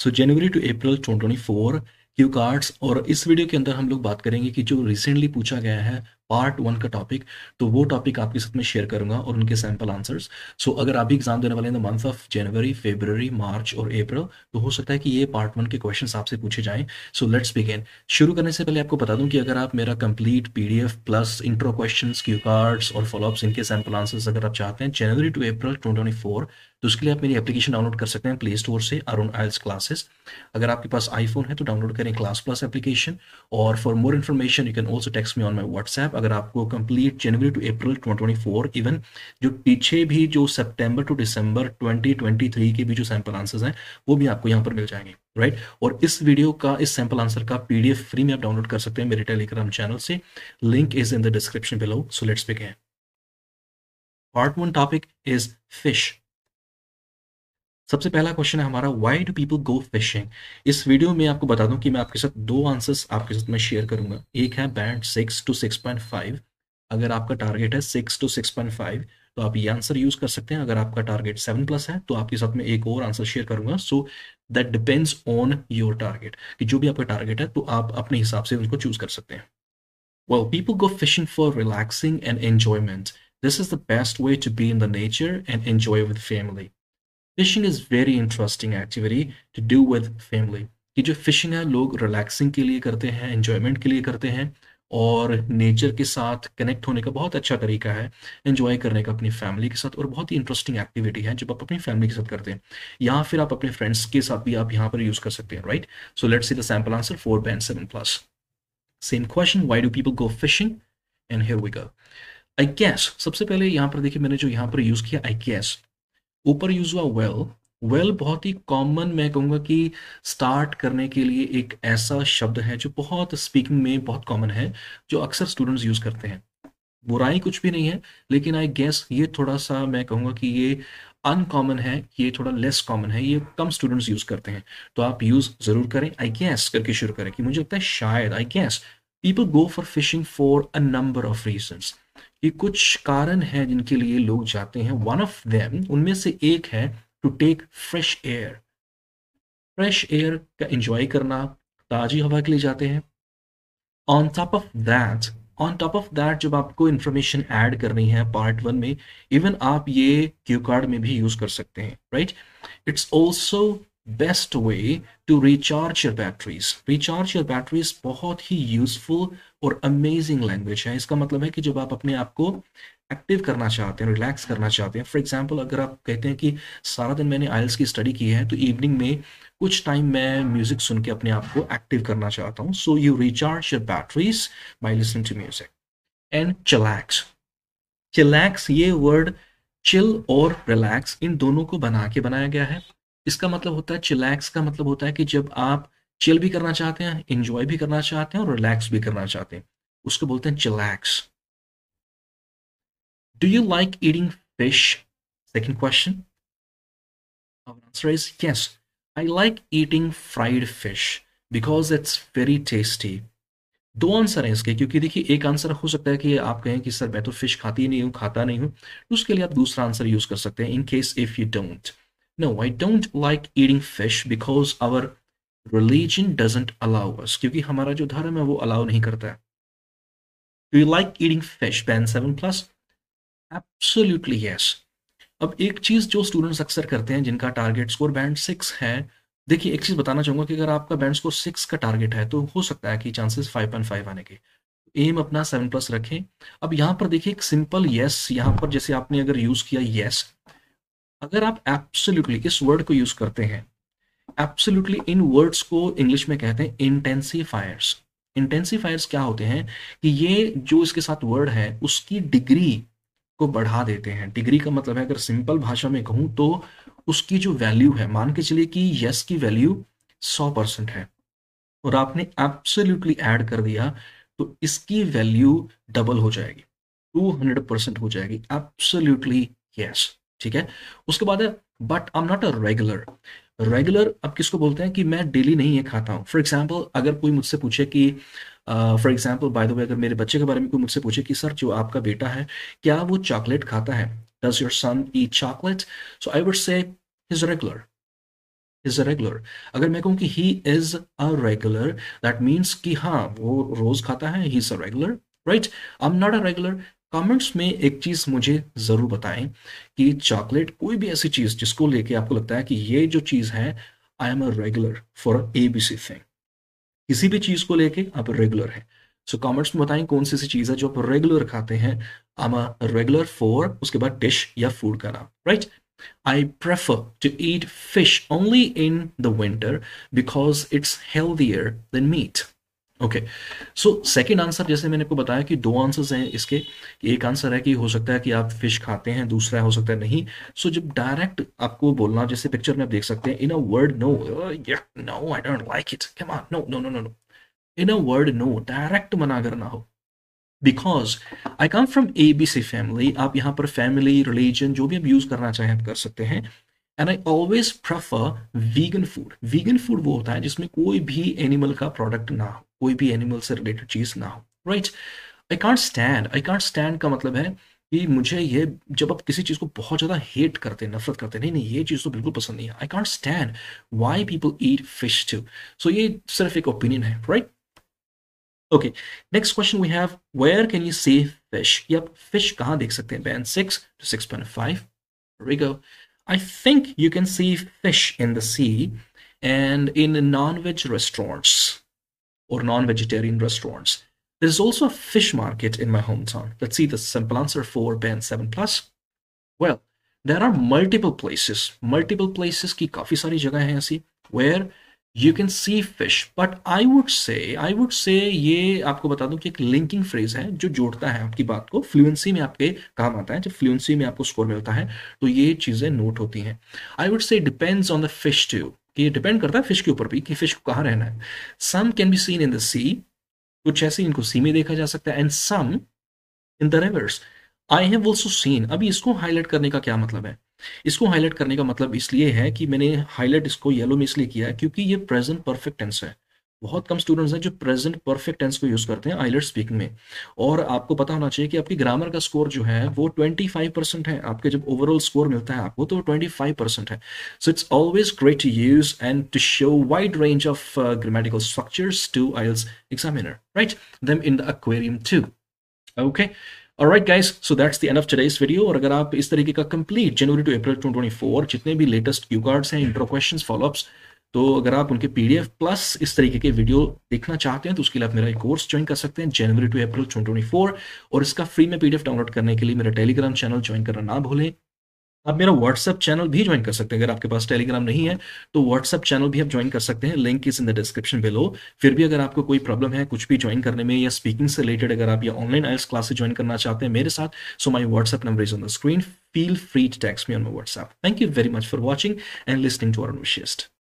So January to April 2024 cue cards और इस video के अंदर हम लोग बात करेंगे कि जो रिसेंटली पूछा गया है पार्ट वन का टॉपिक तो वो टॉपिक आपके साथ में शेयर करूंगा और उनके सैंपल आंसर्स सो अगर आप भी एग्जाम देने वाले हैं month of January February March और अप्रैल तो हो सकता है कि ये पार्ट वन के क्वेश्चन आपसे पूछे जाएं सो लेट्स बिगेन शुरू करने से पहले आपको बता दूं कि अगर आप मेरा complete PDF plus intro question cue cards और फॉलोअप्स इनके सैम्पल आंसर्स अगर आप चाहते हैं जनवरी टू अप्रैल ट्वेंटी तो उसके लिए आप मेरी एप्लीकेशन डाउनलोड कर सकते हैं प्ले स्टोर से अरुण आयल्स क्लासेस अगर आपके पास आईफोन है तो डाउनलोड करें क्लास प्लस एप्लीकेशन और for more information you can also text me on my WhatsApp अगर आपको complete January to April 2024 even जो पीछे भी जो सितंबर टू दिसंबर 2023 के भी जो सैंपल आंसर्स हैं वो भी आपको यहां पर मिल जाएंगे राइट और इस वीडियो का इस सैंपल आंसर का पीडीएफ फ्री में आप डाउनलोड कर सकते हैं मेरे टेलीग्राम चैनल से link is in the description below so let's begin part one topic is fish सबसे पहला क्वेश्चन है हमारा why do people go fishing इस वीडियो में आपको बता दूं कि मैं आपके साथ दो आंसर्स आपके साथ मैं शेयर करूंगा एक है band six to six point five अगर आपका टारगेट है six to six point five तो आप ये आंसर यूज कर सकते हैं अगर आपका टारगेट सेवन प्लस है तो आपके साथ में एक और आंसर शेयर करूंगा so that depends on your target कि जो भी आपका टारगेट है तो आप अपने हिसाब से उनको चूज कर सकते हैं well people go fishing for relaxing and enjoyment this is the best way to be in the nature and enjoy with family fishing is very interesting activity to do with family कि जो fishing है लोग relaxing के लिए करते हैं enjoyment के लिए करते हैं और नेचर के साथ कनेक्ट होने का बहुत अच्छा तरीका है एंजॉय करने का अपनी फैमिली के साथ और बहुत ही इंटरेस्टिंग एक्टिविटी है जब आप अपनी फैमिली के साथ करते हैं या फिर आप अपने फ्रेंड्स के साथ भी आप यहाँ पर यूज़ कर सकते हैं right so let's see the sample answer four point seven plus same question why do people go fishing and here we go I guess सबसे पहले यहाँ पर देखिए मैंने जो यहाँ पर यूज़ किया आई गैस ऊपर यूज हुआ वेल वेल बहुत ही कॉमन मैं कहूंगा कि स्टार्ट करने के लिए एक ऐसा शब्द है जो बहुत स्पीकिंग में बहुत कॉमन है जो अक्सर स्टूडेंट्स यूज़ करते हैं बुराई कुछ भी नहीं है लेकिन आई गेस ये थोड़ा सा मैं कहूंगा कि ये अनकॉमन है ये थोड़ा लेस कॉमन है ये कम स्टूडेंट्स यूज़ करते हैं तो आप यूज़ ज़रूर करें आई गैस करके शुरू करें कि मुझे लगता है शायद I guess people go for fishing for a number of reason कि कुछ कारण हैं जिनके लिए लोग जाते हैं वन ऑफ देम उनमें से एक है to take fresh air fresh air का एंजॉय करना ताजी हवा के लिए जाते हैं on top of that on top of that जब आपको इंफॉर्मेशन ऐड करनी है पार्ट वन में इवन आप ये क्यू कार्ड में भी यूज कर सकते हैं right it's also best way to recharge your batteries recharge your batteries बहुत ही यूजफुल और अमेजिंग लैंग्वेज है इसका मतलब है कि जब आप अपने आप को एक्टिव करना चाहते हैं रिलैक्स करना चाहते हैं फॉर एग्जाम्पल अगर आप कहते हैं कि सारा दिन मैंने आयल्स की स्टडी की है तो इवनिंग में कुछ टाइम मैं म्यूजिक सुन के अपने आप को एक्टिव करना चाहता हूँ so you recharge your batteries by listening to music and chillax chillax ये वर्ड चिल और रिलैक्स इन दोनों को बना के बनाया गया है इसका मतलब होता है चिलैक्स का मतलब होता है कि जब आप चिल भी करना चाहते हैं इंजॉय भी करना चाहते हैं और रिलैक्स भी करना चाहते हैं उसको बोलते हैं chillax do you like eating fish second question answer is yes I like eating fried fish because it's very tasty दो आंसर हैं इसके क्योंकि देखिए एक आंसर हो सकता है कि आप कहें कि सर मैं तो फिश खाती नहीं हूँ खाता नहीं हूँ तो उसके लिए आप दूसरा आंसर यूज कर सकते हैं in case if you don't no i don't like eating fish because our religion doesn't allow us क्योंकि हमारा जो धर्म है वो allow नहीं करता है do you like eating fish ben 7 plus absolutely yes अब एक चीज जो स्टूडेंट्स अक्सर करते हैं जिनका टारगेट स्कोर बैंड सिक्स है देखिए एक चीज बताना चाहूंगा कि अगर आपका बैंड स्कोर सिक्स का टारगेट है तो हो सकता है कि चांसेस फाइव पॉइंट फाइव आने के एम अपना सेवन प्लस रखें अब यहां पर देखिए एक सिंपल यस यहां पर जैसे आपने अगर यूज किया यस अगर आप एप्सोल्यूटली इस वर्ड को यूज करते हैं एप्सोल्यूटली इन वर्ड्स को इंग्लिश में कहते हैं इंटेंसीफायर्स इंटेंसीफायर्स क्या होते हैं कि ये जो इसके साथ वर्ड है उसकी डिग्री को बढ़ा देते हैं डिग्री का मतलब है अगर सिंपल भाषा में कहूं तो उसकी जो वैल्यू है मान के चलिए कि यस की वैल्यू सौ परसेंट है और आपने एब्सोल्युटली ऐड कर दिया तो इसकी वैल्यू डबल हो जाएगी टू हंड्रेड परसेंट हो जाएगी एब्सोल्युटली यस yes. ठीक है उसके बाद है but I am not a regular regular अब किसको बोलते हैं कि मैं डेली नहीं ये खाता हूँ फॉर एग्जाम्पल अगर कोई मुझसे पूछे कि for example by the way अगर मेरे बच्चे के बारे में कोई मुझसे पूछे कि सर जो आपका बेटा है क्या वो चॉकलेट खाता है does your son eat chocolate so I would say is regular is a regular अगर मैं कहूँ कि he is a regular that means कि हाँ वो रोज खाता है he is a regular right I am not a regular comments में एक चीज़ मुझे ज़रूर बताएं कि चॉकलेट कोई भी ऐसी चीज़ जिसको लेके आपको लगता है कि ये जो चीज़ है I am a regular for A B C thing किसी भी चीज़ को लेके आप रेगुलर हैं सो so, कमेंट्स में बताएं कौन सी ऐसी चीज़ है जो आप रेगुलर खाते हैं I am a regular for उसके बाद डिश या फूड का नाम right I prefer to eat fish only in the winter because it's healthier than meat okay so second answer जैसे मैंने आपको बताया कि दो आंसर्स हैं इसके एक आंसर है कि हो सकता है कि आप फिश खाते हैं दूसरा हो सकता है नहीं सो so, जब डायरेक्ट आपको बोलना जैसे पिक्चर में आप देख सकते हैं in a word no no I don't like it come on no no no no in a word no direct मना करना हो because I come from A B C family आप यहाँ पर फैमिली रिलीजन जो भी आप यूज करना चाहें आप कर सकते हैं and I always prefer vegan food vegan food वो होता है जिसमें कोई भी एनिमल का प्रोडक्ट ना हो कोई भी एनिमल से रिलेटेड चीज़ ना हो right I can't stand I can't stand का मतलब है कि मुझे ये जब आप किसी चीज़ को बहुत ज़्यादा हेट करते हैं नफरत करते हैं नहीं नहीं ये चीज़ तो बिल्कुल पसंद नहीं है I can't stand why people eat fish too so ये सिर्फ एक ओपिनियन है right okay next question we have where can you see fish ये आप फिश कहाँ देख सकते हैं band six to six point five Rigo. I think you can see fish in the sea and in non veg restaurants or non-vegetarian restaurants. There's also a fish market in my hometown. Let's see the simple answer for band 7 plus. Well, there are multiple places, multiple places ki kafi sari jagah hai aisi, where you can see fish. But I would say, I would say ye आपको bata दूं ki ek linking phrase hai jo jodta hai आपकी baat ko fluency में आपके kaam aata hai. Jab fluency में आपको score milta hai, to ye चीज़ें note hoti होती I would say depends on the fish too. कि ये depend करता है फिश के ऊपर भी कि फिश को कहाँ रहना है some can be seen in the sea कुछ ऐसे इनको सी में देखा जा सकता है and some in the rivers I have also seen अभी इसको हाईलाइट करने का क्या मतलब है इसको हाईलाइट करने का मतलब इसलिए है कि मैंने हाईलाइट इसको येलो में इसलिए किया है क्योंकि ये प्रेजेंट परफेक्ट टेंस है बहुत कम स्टूडेंट्स हैं जो प्रेजेंट परफेक्ट टेंस को यूज़ करते हैं आईलेट स्पीकिंग में और आपको पता होना चाहिए कि आपकी ग्रामर का स्कोर जो है वो 25 परसेंट है आपके जब ओवरऑल स्कोर मिलता है आपको तो 25 परसेंट है so it's always great to use and to show wide range of grammatical structure to IELTS examiner right them in the aquarium too okay Alright guys, so that's the end of today's video. और अगर आप इस तरीके का complete January to April 2024 जितने भी latest cue cards हैं intro questions follow ups तो अगर आप उनके पी प्लस इस तरीके के वीडियो देखना चाहते हैं तो उसके लिए आप मेरा एक कोर्स ज्वाइन कर सकते हैं जनवरी टू अप्रैल ट्वेंटी और इसका फ्री में पी डाउनलोड करने के लिए मेरा टेलीग्राम चैनल ज्वाइन करना ना भूलें आप मेरा व्हाट्सअप चैनल भी ज्वाइन कर सकते हैं अगर आपके पास टेलीग्राम नहीं है तो व्हाट्सअप चैनल भी आप ज्वाइन कर सकते हैं link is in the description below फिर भी अगर आपको कोई प्रॉब्लम है कुछ भी ज्वाइन करने में या स्पीकिंग से रिलेटेड अगर आप या ऑनलाइन आइल्स क्लासेस ज्वाइन करना चाहते हैं मेरे साथ so my WhatsApp number is on the screen feel free to text me on my WhatsApp thank you very much for watching and listening to uh विशेस्ट